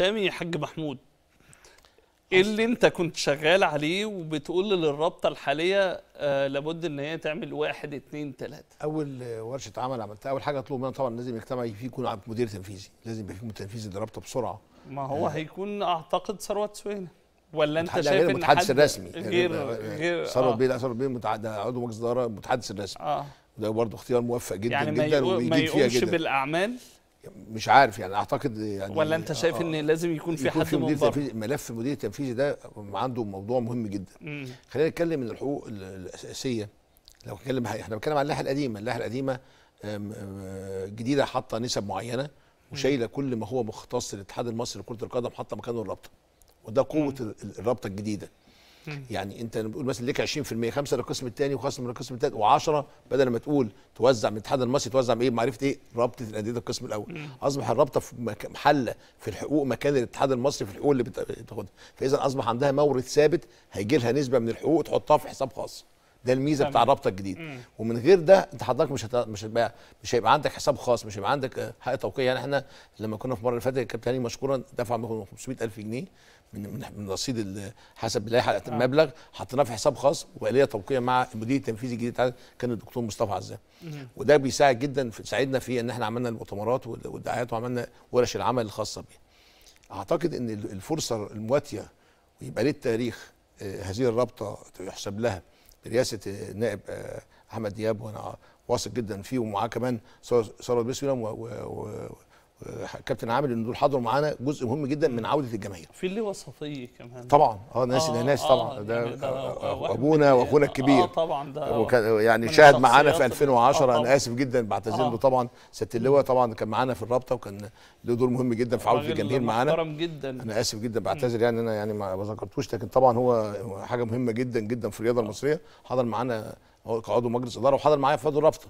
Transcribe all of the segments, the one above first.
يا حاج محمود ايه اللي انت كنت شغال عليه وبتقول للرابطه الحاليه آه لابد ان هي تعمل واحد اثنين ثلاثه اول ورشه عمل عملتها اول حاجه اطلب منها طبعا لازم يجتمع فيه يكون مدير تنفيذي لازم يبقى فيه تنفيذي للرابطه بسرعه ما هو آه. هيكون اعتقد ثروت سوينا ولا انت شايف يعني يعني غير ان المتحدث الرسمي يعني غير غير ثروت بيه لا بيه عضو مجلس اداره المتحدث الرسمي اه ده برضه اختيار موفق جدا يعني جدا وبيجيب فيها جدا يعني ما يقومش بالاعمال مش عارف يعني اعتقد يعني ولا انت شايف آه ان لازم يكون في يكون حد مدير تنفيذي ملف المدير التنفيذي ده عنده موضوع مهم جدا خلينا نتكلم من الحقوق الاساسيه لو نتكلم احنا بنتكلم عن اللائحه القديمه اللائحه القديمه جديده حاطه نسب معينه وشايله كل ما هو مختص للاتحاد المصري لكره القدم حاطه مكانه الرابطه وده قوه الرابطه الجديده يعني انت بتقول مثلا ليك 20% خمسه للقسم الثاني وخمسه من القسم الثالث و10 بدل ما تقول توزع من الاتحاد المصري توزع بايه بمعرفه ايه رابطه الانديه القسم الاول اصبح الرابطه في محله في الحقوق مكان الاتحاد المصري في الحقوق اللي بتاخدها فاذا اصبح عندها مورد ثابت هيجي لها نسبه من الحقوق تحطها في حساب خاص ده الميزه بتاع الرابطه الجديد مم. ومن غير ده انت حضرتك مش هت... مش هتبقى مش هيبقى عندك حساب خاص مش هيبقى عندك حق توقيع يعني احنا لما كنا في المره اللي فاتت الكابتن هاني مشكورا دفع 500000 جنيه من من رصيد حسب اللائحه آه. المبلغ حطيناه في حساب خاص واليه توقيع مع المدير التنفيذي الجديد كان الدكتور مصطفى عزام وده بيساعد جدا في ساعدنا في ان احنا عملنا المؤتمرات والدعايات وعملنا ورش العمل الخاصه بيه اعتقد ان الفرصه المواتيه ويبقى للتاريخ آه، هذه الرابطه يحسب لها برئاسه النائب آه، احمد دياب وانا واثق جدا فيه ومعاه كمان ثروت بسم الله كابتن عامل ان دول حضروا معانا جزء مهم جدا من عوده الجماهير في اللي وسطيه كمان طبعا اه ناس آه ناس آه، طبعا آه ده, ده, ده آه، آه، ابونا واخونا الكبير آه طبعا ده يعني شاهد معانا في 2010 آه انا اسف جدا بعتذر له آه طبعا ست اللواء طبعا كان معانا في الرابطه وكان له دور مهم جدا في عوده الجماهير معانا جدا انا اسف جدا بعتذر يعني انا يعني ما ذكرتوش لكن طبعا هو حاجه مهمه جدا جدا في الرياضه المصريه حضر معانا هو كعضو مجلس اداره وحضر معايا في وادي الرابطه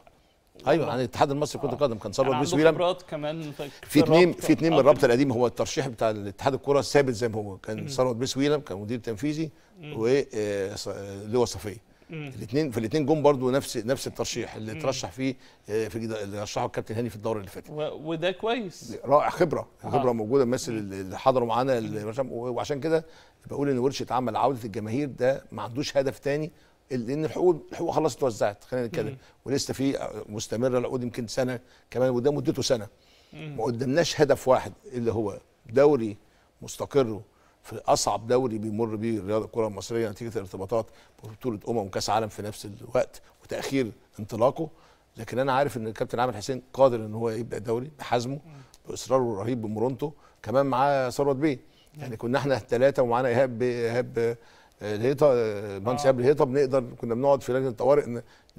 ايوه عن يعني الاتحاد المصري لكره آه. القدم كان صبر لويس ويلم كمان في اثنين في اثنين من الرابطه آه، القديمه هو الترشيح بتاع الاتحاد الكره ثابت زي ما هو كان ثروت بيس ويلم كان مدير تنفيذي ولواء آه، صفيه الاثنين في الاثنين جم برضو نفس نفس الترشيح اللي اترشح فيه في اللي رشحه الكابتن هاني في الدوري اللي فات وده كويس رائع خبره خبره موجوده الناس اللي حضروا معانا وعشان كده بقول ان ورشه عمل عوده الجماهير ده ما عندوش هدف ثاني لان الحقوق الحقوق خلاص اتوزعت خلينا نتكلم ولسه في مستمره العقود يمكن سنه كمان وده مدته سنه ما قدمناش هدف واحد اللي هو دوري مستقر في اصعب دوري بيمر بيه الرياضه الكره المصريه نتيجه الارتباطات ببطوله امم وكاس عالم في نفس الوقت وتاخير انطلاقه لكن انا عارف ان الكابتن عامر حسين قادر ان هو يبدا الدوري بحزمه باصراره الرهيب بمرونته كمان معاه ثروت بيه يعني كنا احنا الثلاثه ومعانا ايهاب ايهاب الهيطه آه، مهندس آه. الهيطه بنقدر كنا بنقعد في لجنه الطوارئ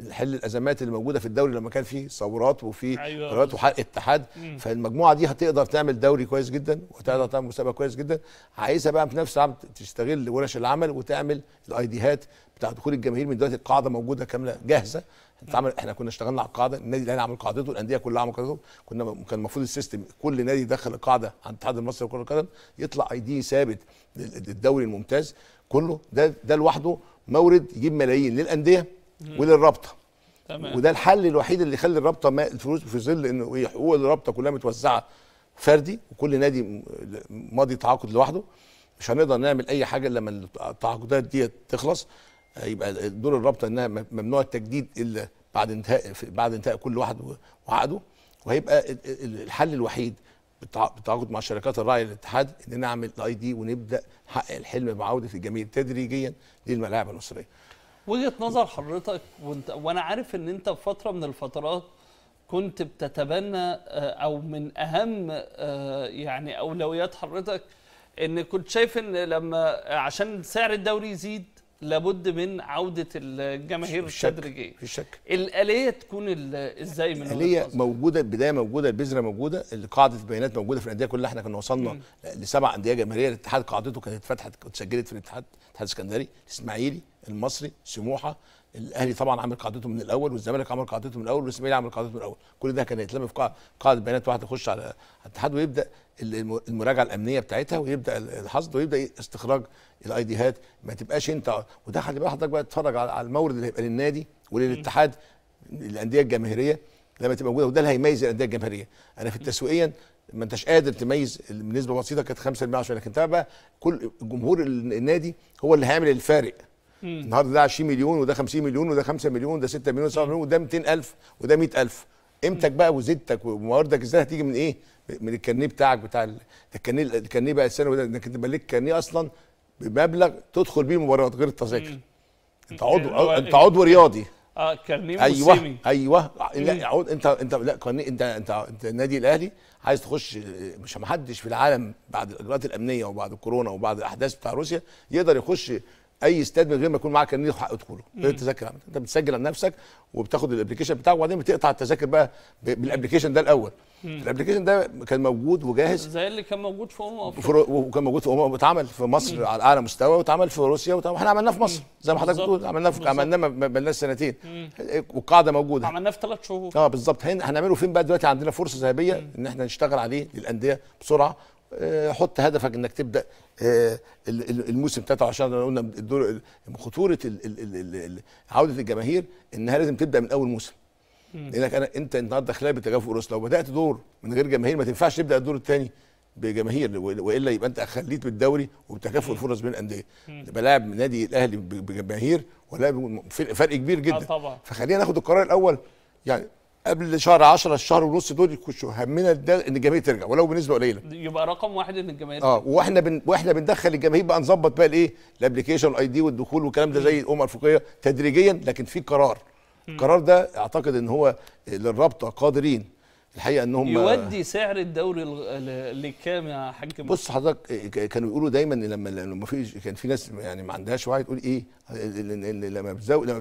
نحل الازمات اللي موجوده في الدوري لما كان في ثورات وفي أيوة. قرارات وحرق اتحاد مم. فالمجموعه دي هتقدر تعمل دوري كويس جدا وتقدر تعمل مسابقه كويس جدا عايزها بقى في نفس الوقت تستغل ورش العمل وتعمل الايديهات بتاع دخول الجماهير من دلوقتي القاعده موجوده كامله جاهزه اتعمل احنا كنا اشتغلنا على القاعده النادي الاهلي عمل قاعدته الانديه كلها عملت قاعدته كنا كان المفروض السيستم كل نادي يدخل القاعده عند الاتحاد المصري لكره القدم يطلع اي دي ثابت للدوري الممتاز كله ده ده لوحده مورد يجيب ملايين للانديه وللرابطه تمام وده الحل الوحيد اللي يخلي الرابطه الفلوس في ظل انه إيه، حقوق الرابطه كلها متوزعه فردي وكل نادي ماضي تعاقد لوحده مش هنقدر نعمل اي حاجه لما التعاقدات دي تخلص يبقى دور الرابطه انها ممنوع التجديد الا بعد انتهاء بعد انتهاء كل واحد وعقده وهيبقى الحل الوحيد بالتعاقد مع شركات الرعي للاتحاد ان نعمل الاي دي ونبدا نحقق الحلم بعوده الجميع تدريجيا للملاعب المصريه. وجهه نظر حضرتك وانت وانا عارف ان انت في فتره من الفترات كنت بتتبنى آه، او من اهم آه، يعني اولويات حضرتك ان كنت شايف ان لما عشان سعر الدوري يزيد لابد من عوده الجماهير التدريجيه في شك الاليه تكون ازاي من الاليه موجوده البدايه موجوده البذره موجوده قاعده البيانات موجوده في الانديه كلها احنا كنا وصلنا لسبع انديه جماهيريه الاتحاد قاعدته كانت اتفتحت اتسجلت في الاتحاد الاتحاد الاسكندري الاسماعيلي المصري سموحه الاهلي طبعا عمل قاعدته من الاول والزمالك عمل قاعدته من الاول والاسماعيلي عمل قاعدته من الاول كل ده كان يتلم في قاعده بيانات واحده يخش على الاتحاد ويبدا المراجعه الامنيه بتاعتها ويبدا الحصد ويبدا استخراج الاي ديهات ما تبقاش انت وده خلي بقى حضرتك بقى تتفرج على المورد اللي هيبقى للنادي وللاتحاد الانديه الجماهيريه لما تبقى موجوده وده اللي هيميز الانديه الجماهيريه انا في التسويقيا ما انتش قادر تميز بنسبه بسيطه كانت 5% لكن تبقى بقى كل جمهور النادي هو اللي هيعمل الفارق النهارده ده 20 مليون وده 50 مليون وده 5 مليون وده 6 مليون 7 مليون وده 200000 وده 100000 قيمتك بقى وزيدتك ومواردك ازاي هتيجي من ايه؟ من الكارنيه بتاعك بتاع الكارنيه الكارنيه بقى السنه ده انك تبقى ليك كارنيه اصلا بمبلغ تدخل بيه مباريات غير التذاكر انت عضو انت عضو إيه؟ رياضي اه كارنيه ايوه موسمي. ايوه لا انت انت لا كارنيه انت انت انت النادي الاهلي عايز تخش مش محدش في العالم بعد الاجراءات الامنيه وبعد الكورونا وبعد الاحداث بتاع روسيا يقدر يخش اي استاد من غير ما يكون معاك كارنيه حق دخوله غير التذاكر انت بتسجل عن نفسك وبتاخد الابلكيشن بتاعه وبعدين بتقطع التذاكر بقى بالابلكيشن ده الاول الابلكيشن ده كان موجود وجاهز زي اللي كان موجود في امم افريقيا وكان موجود في امم واتعمل في مصر مم. على اعلى مستوى واتعمل في روسيا واحنا عملناه في مصر زي ما حضرتك بتقول عملناه في عملناه ما سنتين والقاعده موجوده عملناه في ثلاث شهور اه بالظبط هنعمله فين بقى دلوقتي عندنا فرصه ذهبيه ان احنا نشتغل عليه للانديه بسرعه آه، حط هدفك انك تبدا آه، الموسم 23 عشان قلنا الدور خطوره عوده الجماهير انها لازم تبدا من اول موسم لانك انا انت النهارده خلال بتجافي اوروس لو بدات دور من غير جماهير ما تنفعش تبدا الدور الثاني بجماهير والا يبقى انت خليت بالدوري وبتكافؤ الفرص بين الانديه بلاعب نادي الاهلي بجماهير ولا فرق كبير جدا آه طبعا فخلينا ناخد القرار الاول يعني قبل شهر 10 الشهر ونص دول يخشوا همنا ده ان الجماهير ترجع ولو بنسبه قليله يبقى رقم واحد ان الجماهير اه واحنا بن... واحنا بندخل الجماهير بقى نظبط بقى الايه الابلكيشن الاي دي والدخول والكلام ده زي الامم الافريقيه تدريجيا لكن في قرار القرار ده اعتقد ان هو للرابطه قادرين الحقيقه انهم يودي سعر الدوري لكام يا حاج بص حضرتك كانوا يقولوا دايما لما لما في كان في ناس يعني ما عندهاش وعي تقول ايه لما بتزود لما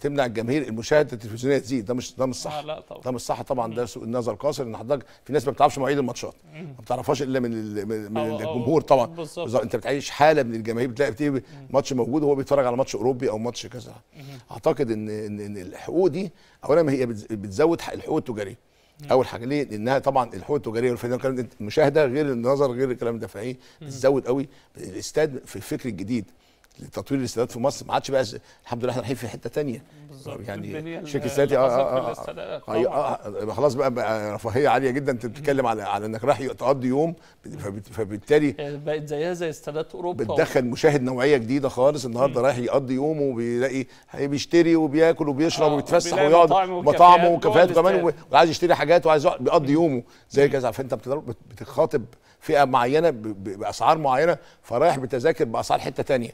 تمنع الجماهير المشاهده التلفزيونيه تزيد ده مش ده مش صح لا طبعا ده مش صح طبعا ده سوء النظر قاصر ان حضرتك في ناس ما بتعرفش مواعيد الماتشات ما بتعرفهاش الا من من أو الجمهور طبعا بالظبط انت بتعيش حاله من الجماهير بتلاقي ماتش موجود وهو بيتفرج على ماتش اوروبي او ماتش كذا اعتقد ان ان الحقوق دي اولا هي بتزود الحقوق التجاريه نعم. اول حاجه ليه؟ لانها طبعا الحقوق التجاريه والفنيه المشاهده غير النظر غير الكلام ده فايه بتزود قوي الاستاد في الفكر الجديد لتطوير الاستادات في مصر ما عادش بقى الحمد لله احنا رايحين في حته ثانيه يعني شركه آه، آه، آه، استادات اه اه, آه, خلاص بقى, بقى رفاهيه عاليه جدا انت بتتكلم على على انك رايح تقضي يوم فبالتالي بقت زيها زي استادات اوروبا بتدخل مشاهد نوعيه جديده خالص النهارده رايح يقضي يومه وبيلاقي بيشتري وبياكل وبيشرب وبيتفسح ويقعد مطاعمه وكافيهات كمان وعايز يشتري حاجات وعايز بيقضي يومه زي كذا فانت بتخاطب فئه معينه باسعار معينه فرايح بتذاكر باسعار حته ثانيه